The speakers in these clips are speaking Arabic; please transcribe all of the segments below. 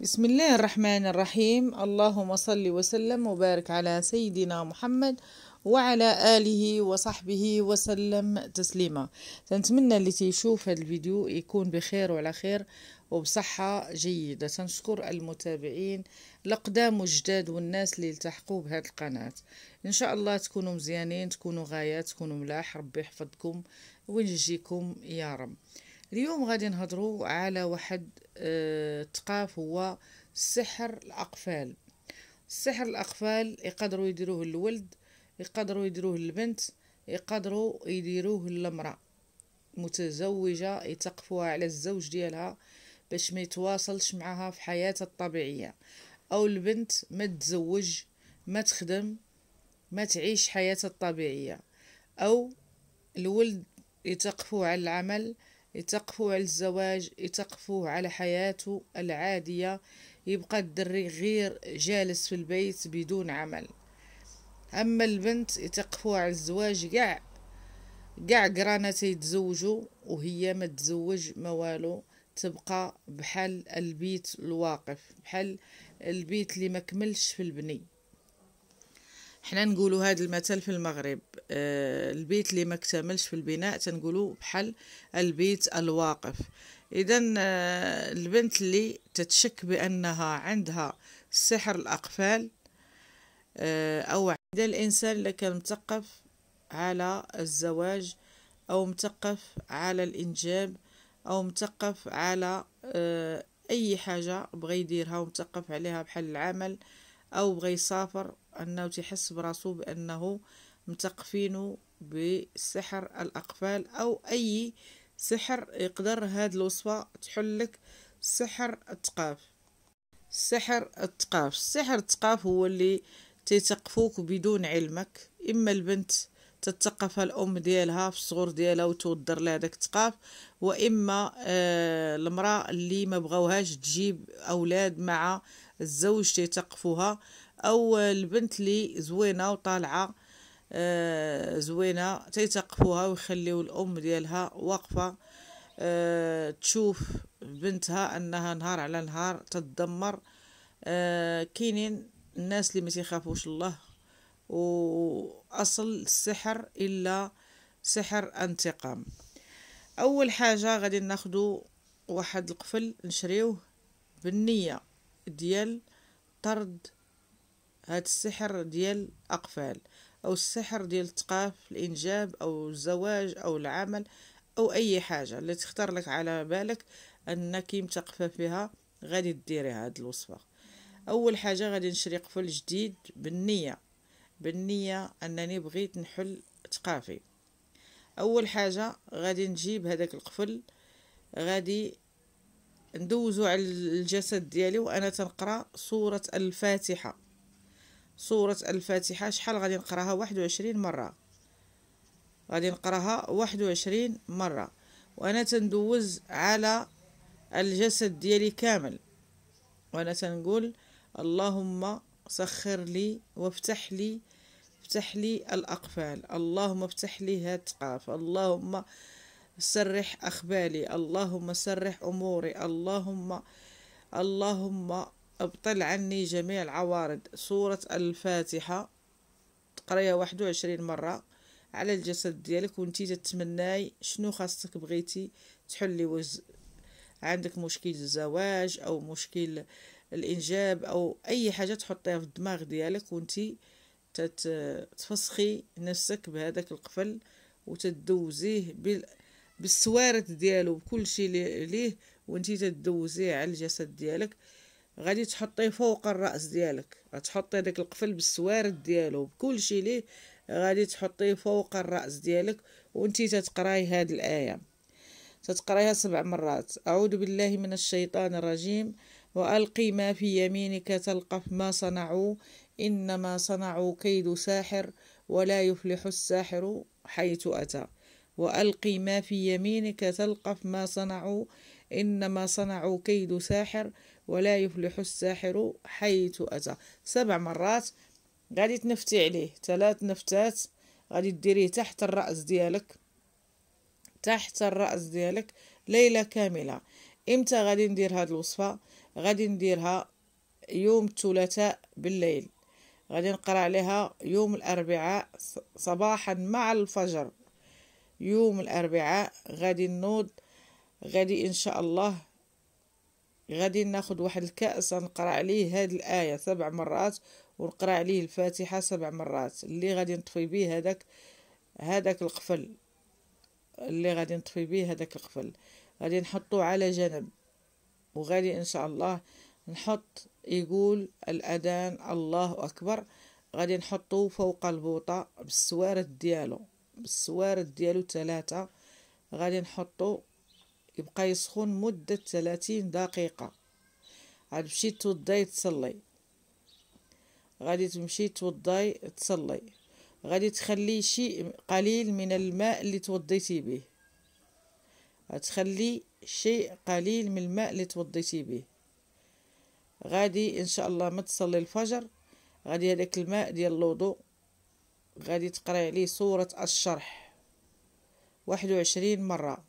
بسم الله الرحمن الرحيم اللهم صل وسلم وبارك على سيدنا محمد وعلى آله وصحبه وسلم تسليما تنتمنى اللي تيشوف هذا الفيديو يكون بخير وعلى خير وبصحة جيدة تنشكر المتابعين الأقدام والجداد والناس اللي التحقوا بهذه القناة إن شاء الله تكونوا مزيانين تكونوا غايات تكونوا ملاح ربي يحفظكم وينجيكم يا رب اليوم غادي نهضروا على واحد آه، تقاف هو سحر الاقفال سحر الاقفال يقدروا يديروه للولد يقدروا يديروه للبنت يقدروا يديروه المراه متزوجه يتقفوها على الزوج ديالها باش ما يتواصلش معها في حياتها الطبيعيه او البنت ما تزوج ما تخدم ما تعيش حياتها الطبيعيه او الولد يتقفوه على العمل يتقفوا على الزواج يتقفوا على حياته العادية يبقى الدري غير جالس في البيت بدون عمل أما البنت يتقفوا على الزواج قاع قاع قرانة يتزوجوا وهي ما تزوج ما والو تبقى بحال البيت الواقف بحال البيت اللي ما كملش في البني حنا نقولوا هذا المثل في المغرب آه البيت اللي ما اكتملش في البناء تنقولوا بحال البيت الواقف اذا آه البنت اللي تتشك بانها عندها سحر الاقفال آه او عند الانسان اللي كان مثقف على الزواج او مثقف على الانجاب او مثقف على آه اي حاجه بغى يديرها ومثقف عليها بحال العمل او بغى يسافر أنه تحس براسو بأنه متقفينه بسحر الأقفال أو أي سحر يقدر هاد الوصفة تحلك سحر التقاف سحر التقاف سحر التقاف هو اللي تيتقفوك بدون علمك إما البنت تتقف الأم ديالها في الصغر ديالها وتودر لها داك التقاف وإما آه المرأة اللي ما بغاوهاش تجيب أولاد مع الزوج تيتقفوها او البنت اللي زوينه وطالعه آه زوينه تيتقفوها ويخليو الام ديالها واقفه آه تشوف بنتها انها نهار على نهار تتدمر آه كاينين الناس اللي ما تيخافوش الله واصل السحر الا سحر انتقام اول حاجه غادي ناخدو واحد القفل نشريوه بالنيه ديال طرد هاد السحر ديال أقفال أو السحر ديال التقاف الإنجاب أو الزواج أو العمل أو أي حاجة اللي تختار لك على بالك أنك متقفة فيها غادي ديري هاد الوصفة أول حاجة غادي نشري قفل جديد بالنية بالنية أنني بغيت نحل تقافي أول حاجة غادي نجيب هذاك القفل غادي ندوزو على الجسد ديالي وانا تنقرا سوره الفاتحه سورة الفاتحة شحال غادي نقراها واحد وعشرين مرة غادي نقراها واحد وعشرين مرة وأنا تندوز على الجسد ديالي كامل وأنا تنقول اللهم سخر لي وافتح لي افتح لي الأقفال اللهم افتح لي هاتقاف اللهم سرح أخبالي اللهم سرح أموري اللهم اللهم ابطل عني جميع العوارض سورة الفاتحة تقريها واحد وعشرين مرة على الجسد ديالك وانتي تتمناي شنو خاصك بغيتي تحلي وز عندك مشكل الزواج او مشكل الانجاب او اي حاجه تحطيها في الدماغ ديالك وانتي تفسخي نفسك بهذاك القفل وتدوزيه بال... بالسوارت ديالو بكل شيء ليه وانتي تدوزيه على الجسد ديالك غادي تحطيه فوق الراس ديالك غتحطي داك القفل بالسوارد ديالو بكل شيء ليه غادي تحطيه فوق الراس ديالك وانتي تتقراي هاد الايه تتقرايها سبع مرات اعوذ بالله من الشيطان الرجيم والقي ما في يمينك تلقف ما صنعوا انما صنعوا كيد ساحر ولا يفلح الساحر حيث اتى وألقي ما في يمينك تلقف ما صنعوا إنما صنعوا كيد ساحر ولا يفلح الساحر حيث أتى سبع مرات غادي تنفتي عليه ثلاث نفتات غادي ديريه تحت الرأس ديالك تحت الرأس ديالك ليلة كاملة امتى غادي ندير هاد الوصفة غادي نديرها يوم الثلاثاء بالليل غادي نقرا عليها يوم الاربعاء صباحا مع الفجر يوم الأربعاء غادي نوض غادي إن شاء الله غادي ناخد واحد الكأس نقرأ عليه هاد الآية سبع مرات ونقرأ عليه الفاتحة سبع مرات اللي غادي نطفي به هذاك هذاك القفل اللي غادي نطفي به هذاك القفل غادي نحطو على جنب وغادي إن شاء الله نحط يقول الأذان الله أكبر غادي نحطو فوق البوطة بالسوارد ديالو بالسوارد ديالو ثلاثة غادي نحطو يبقى يسخن مدة ثلاثين دقيقة عاد مشي توضاي تصلي غادي تمشي توضاي تصلي غادي تخلي شيء قليل من الماء اللي توضيتي به غتخلي شيء قليل من الماء اللي توضيتي به غادي ان شاء الله ما تصلي الفجر غادي هذاك الماء ديال الوضوء غادي تقرأ عليه سورة الشرح واحد وعشرين مرة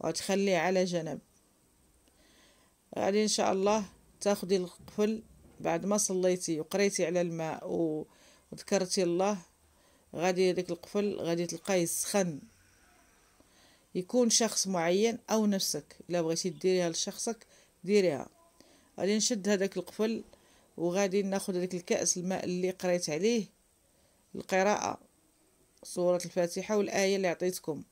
وتخليه على جنب غادي إن شاء الله تاخدي القفل بعد ما صليتي وقريتي على الماء وذكرتي الله غادي ديك القفل غادي تلقاه يسخن يكون شخص معين او نفسك الا بغيتي ديريها لشخصك ديريها غادي نشد هذاك القفل وغادي ناخذ هذاك الكاس الماء اللي قريت عليه القراءة سورة الفاتحة والآية اللي عطيتكم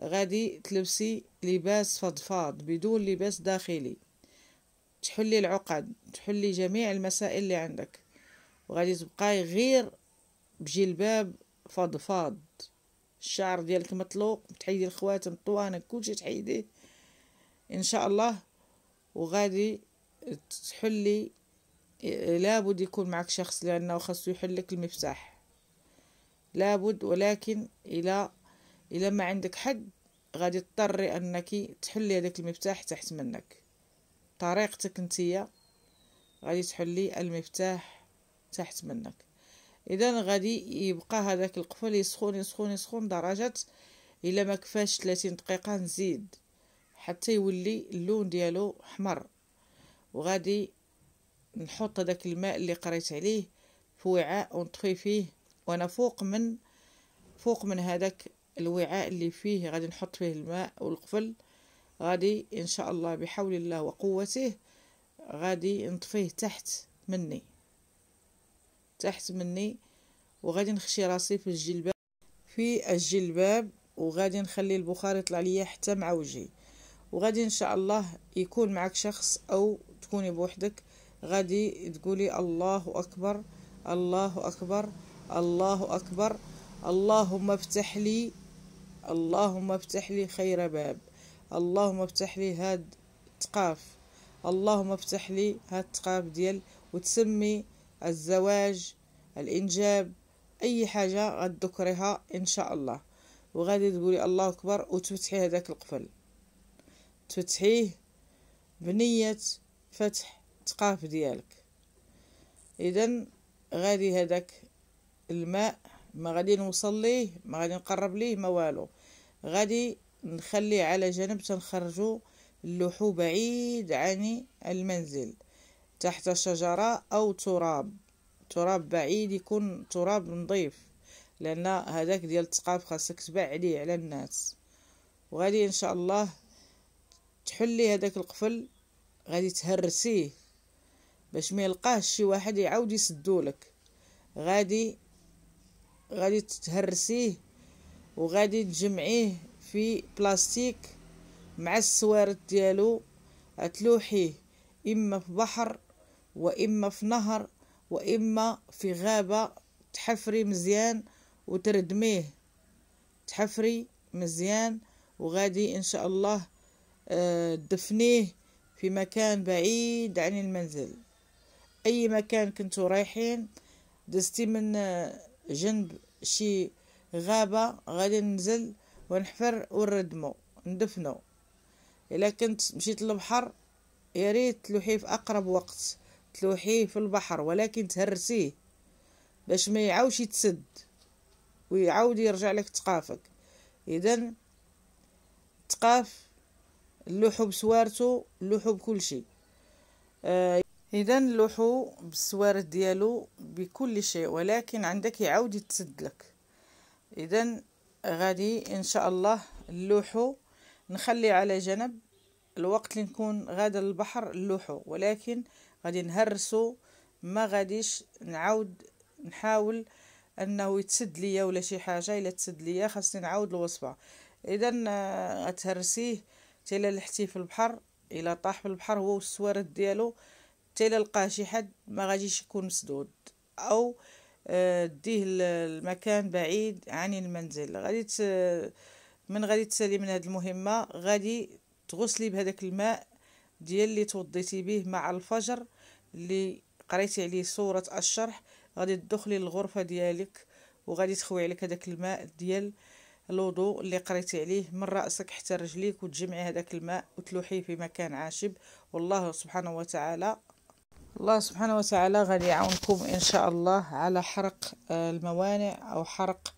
غادي تلبسي لباس فضفاض بدون لباس داخلي تحلي العقد تحلي جميع المسائل اللي عندك وغادي تبقاي غير بجلباب فضفاض الشعر ديالك مطلوق تحيدي الخواتم الطوانك كلشي تحيديه ان شاء الله وغادي تحلي لابد يكون معك شخص لانه خاصو يحلك المفتاح لابد ولكن إلى إلى ما عندك حد غادي تضطري أنك تحلي هذاك المفتاح تحت منك طريقتك نتيا غادي تحلي المفتاح تحت منك اذا غادي يبقى هذاك القفل يسخن يسخن يسخن درجه الا ما كفاش 30 دقيقه نزيد حتى يولي اللون ديالو احمر وغادي نحط هذاك الماء اللي قريت عليه في وعاء ونطفي فيه وانا فوق من فوق من هذاك الوعاء اللي فيه غادي نحط فيه الماء والقفل غادي ان شاء الله بحول الله وقوته غادي نطفيه تحت مني تحت مني وغادي نخشي راسي في الجلباب في الجلباب وغادي نخلي البخار يطلع ليا حتى مع وجهي وغادي ان شاء الله يكون معك شخص او تكوني بوحدك غادي تقولي الله اكبر الله اكبر الله أكبر اللهم افتح لي اللهم افتح لي خير باب اللهم افتح لي هاد تقاف اللهم افتح لي هاد تقاف ديال وتسمي الزواج الإنجاب أي حاجة غتذكرها إن شاء الله وغادي تقولي الله أكبر وتفتحي هذاك القفل تفتحيه بنية فتح تقاف ديالك إذا غادي هذاك الماء ما غادي نوصل ليه ما غادي نقرب ليه ما والو غادي نخليه على جنب تنخرجو اللحو بعيد عن المنزل تحت شجرة أو تراب تراب بعيد يكون تراب نظيف لأن هذاك ديال التقاب خاصك تبع عليه على الناس وغادي إن شاء الله تحلي هذاك القفل غادي تهرسيه باش ما يلقاهش شي واحد يعاود يسدولك غادي غادي تهرسيه وغادي تجمعيه في بلاستيك مع السوارد ديالو تلوحيه اما في بحر واما في نهر واما في غابه تحفري مزيان وتردميه تحفري مزيان وغادي ان شاء الله آه، تدفنيه في مكان بعيد عن المنزل اي مكان كنتو رايحين دزتي من آه، جنب شي غابة غادي ننزل ونحفر ونردمو ندفنو الا كنت مشيت للبحر يا ريت تلوحيه في اقرب وقت تلوحيه في البحر ولكن تهرسيه باش ما يعاوش يتسد ويعاود يرجع لك تقافك اذا تقاف اللوحو بسوارتو اللوحو بكلشي آه اذا اللوحو بالسوارد ديالو بكل شيء ولكن عندك يعاود يتسدلك اذا غادي ان شاء الله اللوحو نخلي على جنب الوقت اللي نكون غادا للبحر اللوحو ولكن غادي نهرسو ما غاديش نعاود نحاول انه يتسد ليا ولا شي حاجه الا تسد ليا خاصني نعاود الوصفه اذا آه، غتهرسيه حتى لحتيه في البحر الا طاح في البحر هو والسوارد ديالو حتى الا لقاه شي حد ما غاديش يكون مسدود او آه، ديه المكان بعيد عن المنزل غادي من غادي تسالي من هذه المهمه غادي تغسلي بهذاك الماء ديال اللي توضيتي به مع الفجر اللي قريتي عليه سوره الشرح غادي تدخلي للغرفه ديالك وغادي تخوي عليك هذاك الماء ديال الوضوء اللي قريتي عليه من راسك حتى رجليك وتجمعي هذاك الماء وتلوحيه في مكان عاشب والله سبحانه وتعالى الله سبحانه وتعالى غادي يعاونكم ان شاء الله على حرق آه، الموانع او حرق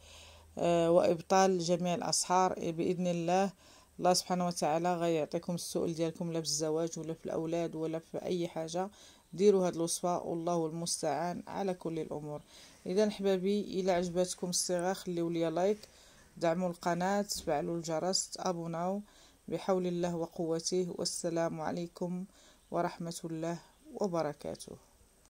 آه، وابطال جميع الاسحار إيه، باذن الله الله سبحانه وتعالى غيعطيكم السؤل ديالكم لا في الزواج ولا في الاولاد ولا في اي حاجه ديروا هاد الوصفه والله المستعان على كل الامور اذا حبابي الى عجبتكم الصيغه خليو لي لايك دعموا القناه فعلوا الجرس ابوناو بحول الله وقوته والسلام عليكم ورحمه الله e Obarakatuh.